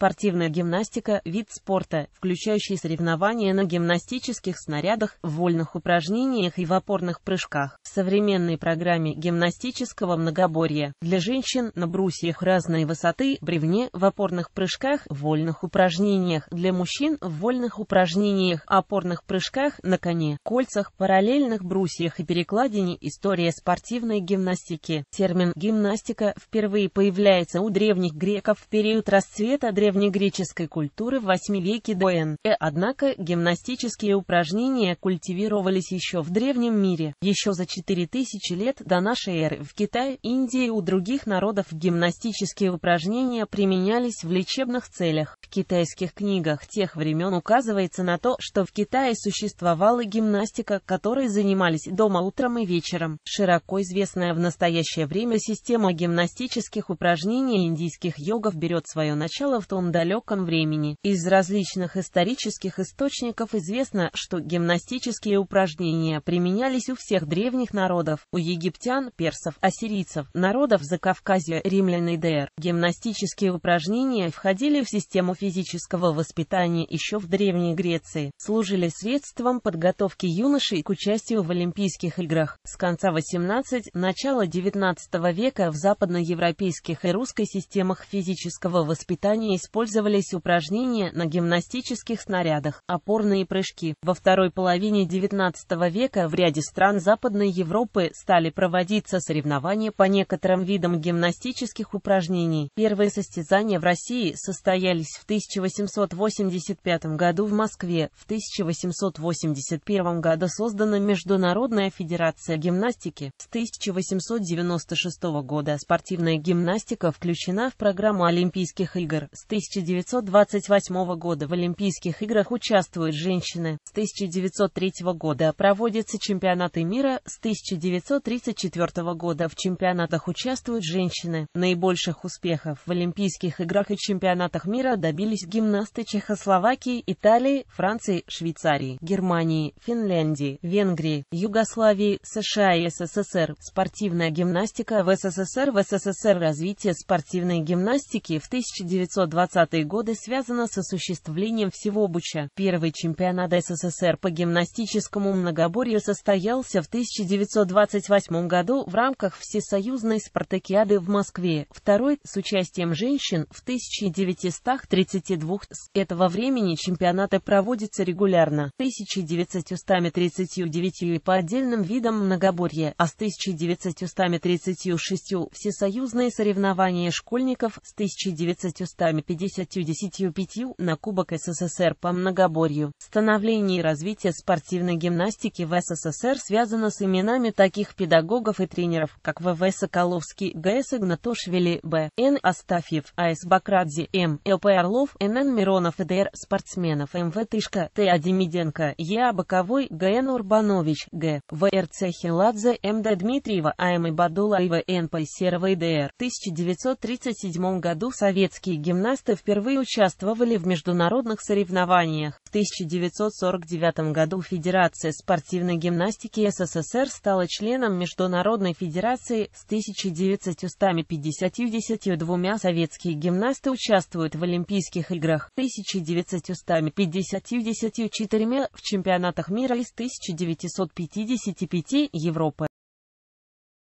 Спортивная гимнастика – вид спорта, включающий соревнования на гимнастических снарядах, вольных упражнениях и в опорных прыжках. В современной программе гимнастического многоборья для женщин на брусьях разной высоты, бревне, в опорных прыжках, вольных упражнениях, для мужчин в вольных упражнениях, опорных прыжках, на коне, кольцах, параллельных брусьях и перекладине история спортивной гимнастики. Термин «гимнастика» впервые появляется у древних греков в период расцвета древних древнегреческой культуры в 8 веке до Н. Э. Однако гимнастические упражнения культивировались еще в древнем мире. Еще за 4000 лет до нашей эры в Китае, Индии и у других народов гимнастические упражнения применялись в лечебных целях. В китайских книгах тех времен указывается на то, что в Китае существовала гимнастика, которой занимались дома утром и вечером. Широко известная в настоящее время система гимнастических упражнений индийских йогов берет свое начало в том, том далеком времени. Из различных исторических источников известно, что гимнастические упражнения применялись у всех древних народов, у египтян, персов, ассирийцев, народов Закавказья, римлян и ДР. Гимнастические упражнения входили в систему физического воспитания еще в Древней Греции, служили средством подготовки юношей к участию в Олимпийских играх. С конца 18 начала 19 века в западноевропейских и русской системах физического воспитания использовались использовались упражнения на гимнастических снарядах, опорные прыжки. Во второй половине XIX века в ряде стран Западной Европы стали проводиться соревнования по некоторым видам гимнастических упражнений. Первые состязания в России состоялись в 1885 году в Москве. В 1881 году создана Международная федерация гимнастики. С 1896 года спортивная гимнастика включена в программу Олимпийских игр. С 1928 года в Олимпийских играх участвуют женщины. С 1903 года проводятся чемпионаты мира. С 1934 года в чемпионатах участвуют женщины. Наибольших успехов в Олимпийских играх и чемпионатах мира добились гимнасты Чехословакии, Италии, Франции, Швейцарии, Германии, Финляндии, Венгрии, Югославии, США и СССР. Спортивная гимнастика в СССР в СССР развитие спортивной гимнастики в 1920 20-е годы связана с осуществлением всего обуча. Первый чемпионат СССР по гимнастическому многоборью состоялся в 1928 году в рамках Всесоюзной спартакиады в Москве, второй – с участием женщин в 1932 С этого времени чемпионаты проводятся регулярно, 1939 по отдельным видам многоборья, а с 1936 всесоюзные соревнования школьников с 1950 65 на Кубок СССР по многоборью. Становление и развитие спортивной гимнастики в СССР связано с именами таких педагогов и тренеров, как В.В. Соколовский, Г.С. Игнатошвили, Б.Н. Астафьев, А.С. Бакрадзе, М. Л.П. Орлов, Н.Н. Миронов и Д.Р. Спортсменов, М.В. Тышка, Т. Демиденко, Е.А. Боковой, Г.Н. Урбанович, Г. В.Р.Ц. Хиладзе, М.Д. Дмитриева, А.М. Ибадулаева, Н. Пайсерова и Д.Р. В 1937 году советские гимнасты Футболисты впервые участвовали в международных соревнованиях. В 1949 году Федерация спортивной гимнастики СССР стала членом Международной федерации. С 1952 советские гимнасты участвуют в Олимпийских играх, 1954 в чемпионатах мира из 1955 Европы.